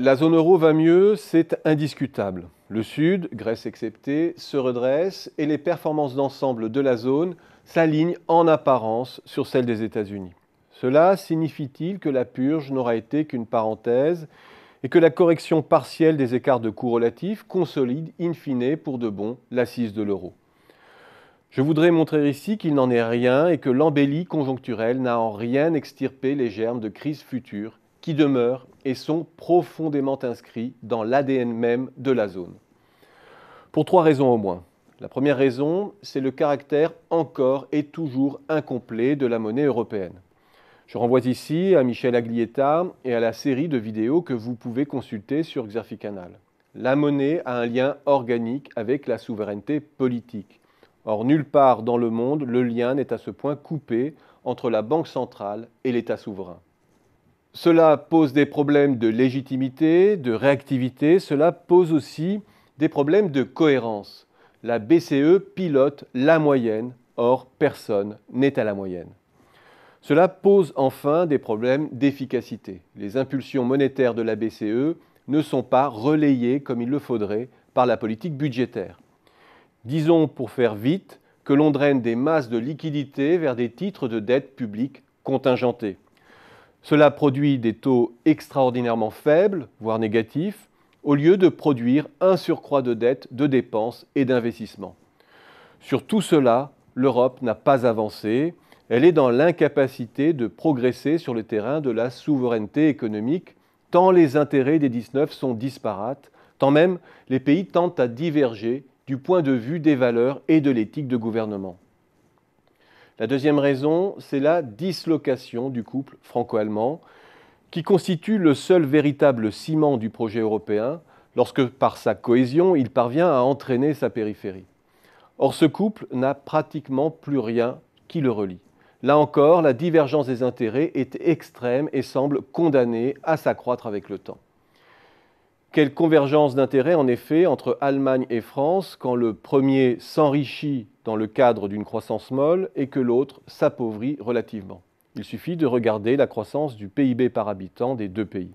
La zone euro va mieux, c'est indiscutable. Le Sud, Grèce exceptée, se redresse et les performances d'ensemble de la zone s'alignent en apparence sur celles des États-Unis. Cela signifie-t-il que la purge n'aura été qu'une parenthèse et que la correction partielle des écarts de coûts relatifs consolide in fine pour de bon l'assise de l'euro Je voudrais montrer ici qu'il n'en est rien et que l'embellie conjoncturelle n'a en rien extirpé les germes de crises futures qui demeurent et sont profondément inscrits dans l'ADN même de la zone. Pour trois raisons au moins. La première raison, c'est le caractère encore et toujours incomplet de la monnaie européenne. Je renvoie ici à Michel Aglietta et à la série de vidéos que vous pouvez consulter sur Xerficanal. La monnaie a un lien organique avec la souveraineté politique. Or, nulle part dans le monde, le lien n'est à ce point coupé entre la Banque centrale et l'État souverain. Cela pose des problèmes de légitimité, de réactivité, cela pose aussi des problèmes de cohérence. La BCE pilote la moyenne, or personne n'est à la moyenne. Cela pose enfin des problèmes d'efficacité. Les impulsions monétaires de la BCE ne sont pas relayées comme il le faudrait par la politique budgétaire. Disons pour faire vite que l'on draine des masses de liquidités vers des titres de dette publique contingentés. Cela produit des taux extraordinairement faibles, voire négatifs, au lieu de produire un surcroît de dettes, de dépenses et d'investissements. Sur tout cela, l'Europe n'a pas avancé. Elle est dans l'incapacité de progresser sur le terrain de la souveraineté économique, tant les intérêts des 19 sont disparates, tant même les pays tentent à diverger du point de vue des valeurs et de l'éthique de gouvernement. La deuxième raison, c'est la dislocation du couple franco-allemand, qui constitue le seul véritable ciment du projet européen lorsque, par sa cohésion, il parvient à entraîner sa périphérie. Or, ce couple n'a pratiquement plus rien qui le relie. Là encore, la divergence des intérêts est extrême et semble condamnée à s'accroître avec le temps. Quelle convergence d'intérêts, en effet, entre Allemagne et France quand le premier s'enrichit dans le cadre d'une croissance molle et que l'autre s'appauvrit relativement. Il suffit de regarder la croissance du PIB par habitant des deux pays.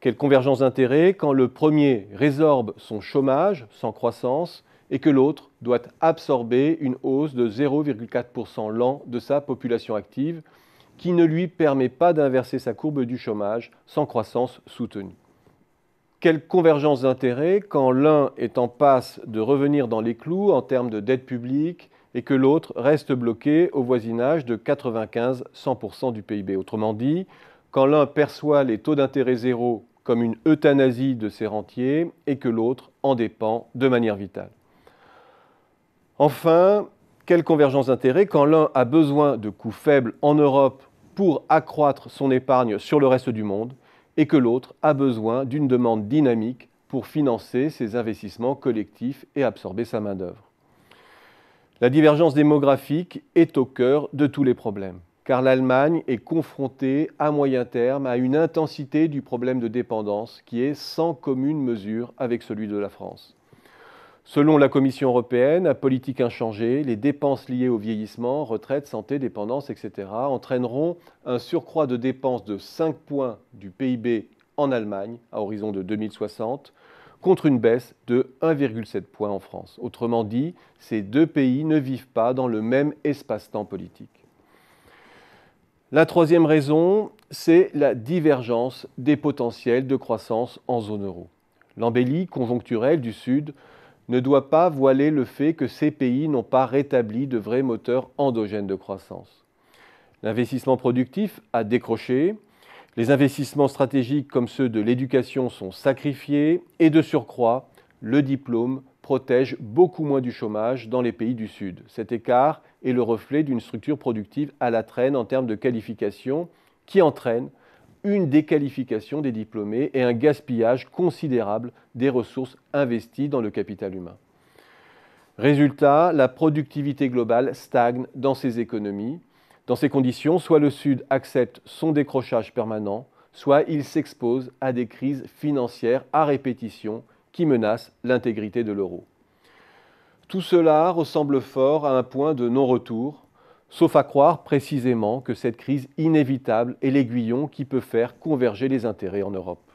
Quelle convergence d'intérêts quand le premier résorbe son chômage sans croissance et que l'autre doit absorber une hausse de 0,4% l'an de sa population active qui ne lui permet pas d'inverser sa courbe du chômage sans croissance soutenue. Quelle convergence d'intérêts quand l'un est en passe de revenir dans les clous en termes de dette publique et que l'autre reste bloqué au voisinage de 95-100% du PIB. Autrement dit, quand l'un perçoit les taux d'intérêt zéro comme une euthanasie de ses rentiers et que l'autre en dépend de manière vitale. Enfin, quelle convergence d'intérêts quand l'un a besoin de coûts faibles en Europe pour accroître son épargne sur le reste du monde et que l'autre a besoin d'une demande dynamique pour financer ses investissements collectifs et absorber sa main-d'œuvre. La divergence démographique est au cœur de tous les problèmes, car l'Allemagne est confrontée à moyen terme à une intensité du problème de dépendance qui est sans commune mesure avec celui de la France. Selon la Commission européenne, à politique inchangée, les dépenses liées au vieillissement, retraite, santé, dépendance, etc., entraîneront un surcroît de dépenses de 5 points du PIB en Allemagne à horizon de 2060, contre une baisse de 1,7 point en France. Autrement dit, ces deux pays ne vivent pas dans le même espace-temps politique. La troisième raison, c'est la divergence des potentiels de croissance en zone euro. L'embellie conjoncturelle du Sud ne doit pas voiler le fait que ces pays n'ont pas rétabli de vrais moteurs endogènes de croissance. L'investissement productif a décroché, les investissements stratégiques comme ceux de l'éducation sont sacrifiés et de surcroît, le diplôme protège beaucoup moins du chômage dans les pays du Sud. Cet écart est le reflet d'une structure productive à la traîne en termes de qualification qui entraîne une déqualification des diplômés et un gaspillage considérable des ressources investies dans le capital humain. Résultat, la productivité globale stagne dans ces économies. Dans ces conditions, soit le Sud accepte son décrochage permanent, soit il s'expose à des crises financières à répétition qui menacent l'intégrité de l'euro. Tout cela ressemble fort à un point de non-retour Sauf à croire précisément que cette crise inévitable est l'aiguillon qui peut faire converger les intérêts en Europe.